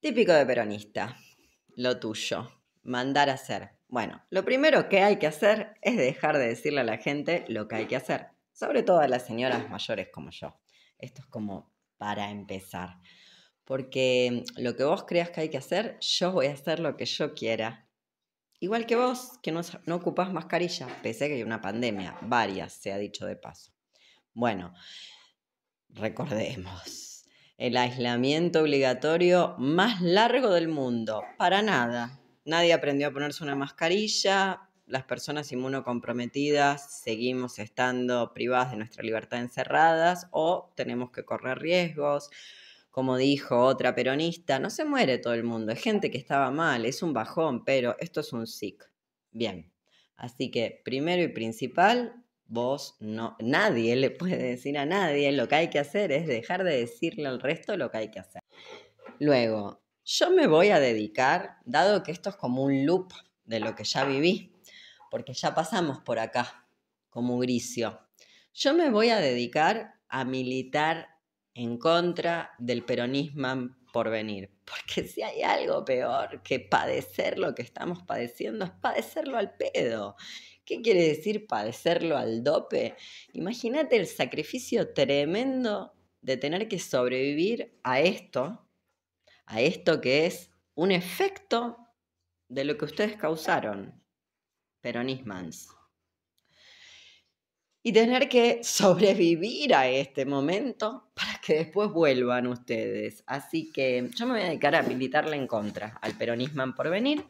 Típico de peronista, lo tuyo, mandar a hacer. Bueno, lo primero que hay que hacer es dejar de decirle a la gente lo que hay que hacer, sobre todo a las señoras mayores como yo. Esto es como para empezar, porque mm, lo que vos creas que hay que hacer, yo voy a hacer lo que yo quiera. Igual que vos, que no, ocupás mascarilla, pese a que hay una pandemia, varias, se ha dicho de paso. Bueno, recordemos el aislamiento obligatorio más largo del mundo. Para nada. Nadie aprendió a ponerse una mascarilla. Las personas inmunocomprometidas seguimos estando privadas de nuestra libertad encerradas o tenemos que correr riesgos. Como dijo otra peronista, no se muere todo el mundo. es gente que estaba mal, es un bajón, pero esto es un SIC. Bien. Así que, primero y principal, vos no, nadie le puede decir a nadie, lo que hay que hacer es dejar de decirle al resto lo que hay que hacer. Luego, yo me voy a dedicar, dado que esto es como un loop de lo que ya viví, porque ya pasamos por acá, como grisio yo me voy a dedicar a militar en contra del peronismo por venir, porque si hay algo peor que padecer lo que estamos padeciendo, es padecerlo al pedo, ¿Qué quiere decir padecerlo al dope? Imagínate el sacrificio tremendo de tener que sobrevivir a esto, a esto que es un efecto de lo que ustedes causaron, peronismans. Y tener que sobrevivir a este momento para que después vuelvan ustedes. Así que yo me voy a dedicar a militarle en contra al peronismo por venir,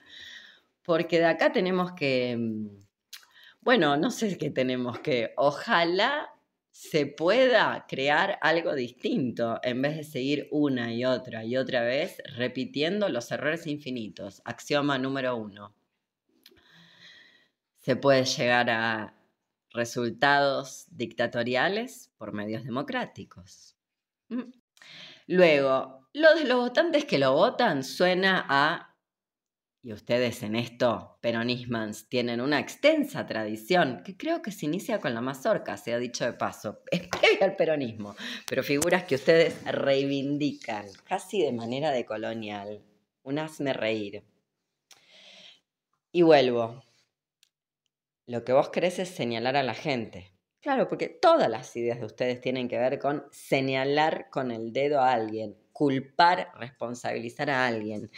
porque de acá tenemos que mm, bueno, no sé qué tenemos que, ojalá se pueda crear algo distinto en vez de seguir una y otra y otra vez repitiendo los errores infinitos. Axioma número uno. Se puede llegar a resultados dictatoriales por medios democráticos. Mm. Luego, lo de los votantes que lo votan suena a y ustedes en esto, peronismans, tienen una extensa tradición que creo que se inicia con la mazorca, se ha dicho de paso, es al peronismo, pero figuras que ustedes reivindican casi de manera decolonial. Un hazme reír. Y vuelvo. Lo que vos querés es señalar a la gente. Claro, porque todas las ideas de ustedes tienen que ver con señalar con el dedo a alguien, culpar, responsabilizar a alguien.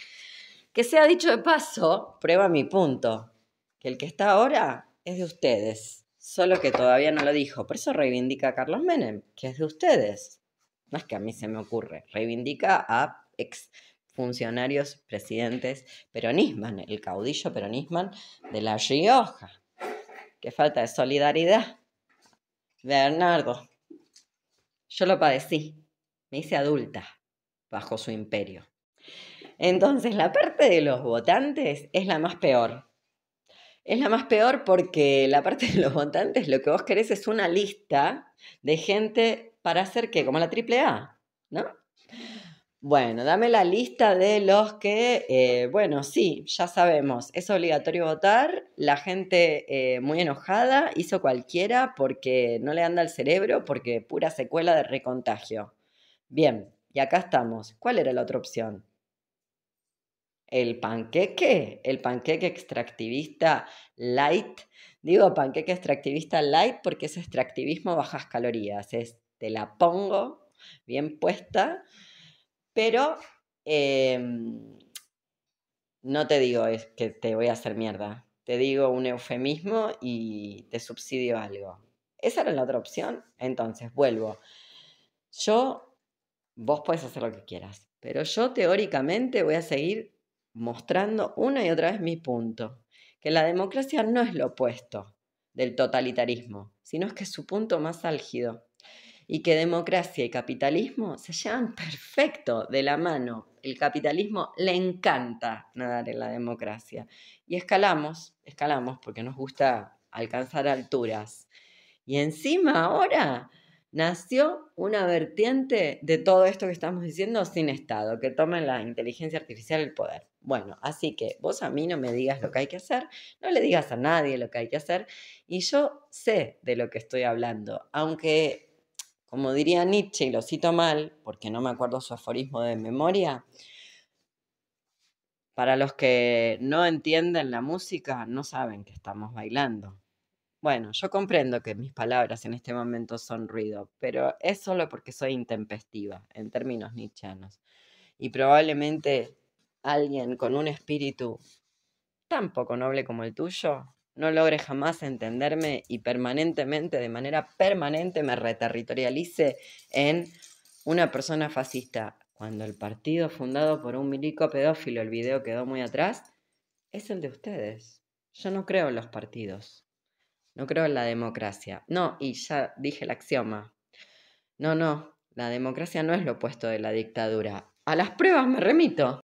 Que sea dicho de paso, prueba mi punto, que el que está ahora es de ustedes, solo que todavía no lo dijo, por eso reivindica a Carlos Menem, que es de ustedes. más es que a mí se me ocurre, reivindica a ex funcionarios, presidentes peronisman, el caudillo peronisman de La Rioja. Qué falta de solidaridad. Bernardo, yo lo padecí, me hice adulta bajo su imperio. Entonces, la parte de los votantes es la más peor. Es la más peor porque la parte de los votantes lo que vos querés es una lista de gente para hacer qué, como la A, ¿no? Bueno, dame la lista de los que, eh, bueno, sí, ya sabemos, es obligatorio votar, la gente eh, muy enojada hizo cualquiera porque no le anda el cerebro, porque pura secuela de recontagio. Bien, y acá estamos. ¿Cuál era la otra opción? el panqueque, el panqueque extractivista light. Digo panqueque extractivista light porque es extractivismo bajas calorías, es te la pongo bien puesta, pero em, no te digo es que te voy a hacer mierda, te digo un eufemismo y te subsidio algo. Esa era la otra opción, entonces vuelvo. Yo, vos podés hacer lo que quieras, pero yo teóricamente voy a seguir mostrando una y otra vez mi punto, que la democracia no es lo opuesto del totalitarismo, sino es que es su punto más álgido y que democracia y capitalismo se llevan perfecto de la mano. El capitalismo le encanta nadar en la democracia. Y escalamos, escalamos porque nos gusta alcanzar alturas. Y encima ahora nació una vertiente de todo esto que estamos diciendo sin Estado, que toma la inteligencia artificial el poder. Bueno, así que vos a mí no me digas lo que hay que hacer, no le digas a nadie lo que hay que hacer, y yo sé de lo que estoy hablando, aunque, como diría Nietzsche, y lo cito mal, porque no me acuerdo su aforismo de memoria, para los que no entienden la música, no saben que estamos bailando. Bueno, yo comprendo que mis palabras en este momento son ruido, pero es solo porque soy intempestiva, en términos nichanos, Y probablemente alguien con un espíritu tan poco noble como el tuyo no logre jamás entenderme y permanentemente, de manera permanente, me reterritorialice en una persona fascista. Cuando el partido fundado por un milico pedófilo, el video quedó muy atrás, es el de ustedes. Yo no creo en los partidos. No creo en la democracia. No, y ya dije el axioma. No, no, la democracia no es lo opuesto de la dictadura. A las pruebas me remito.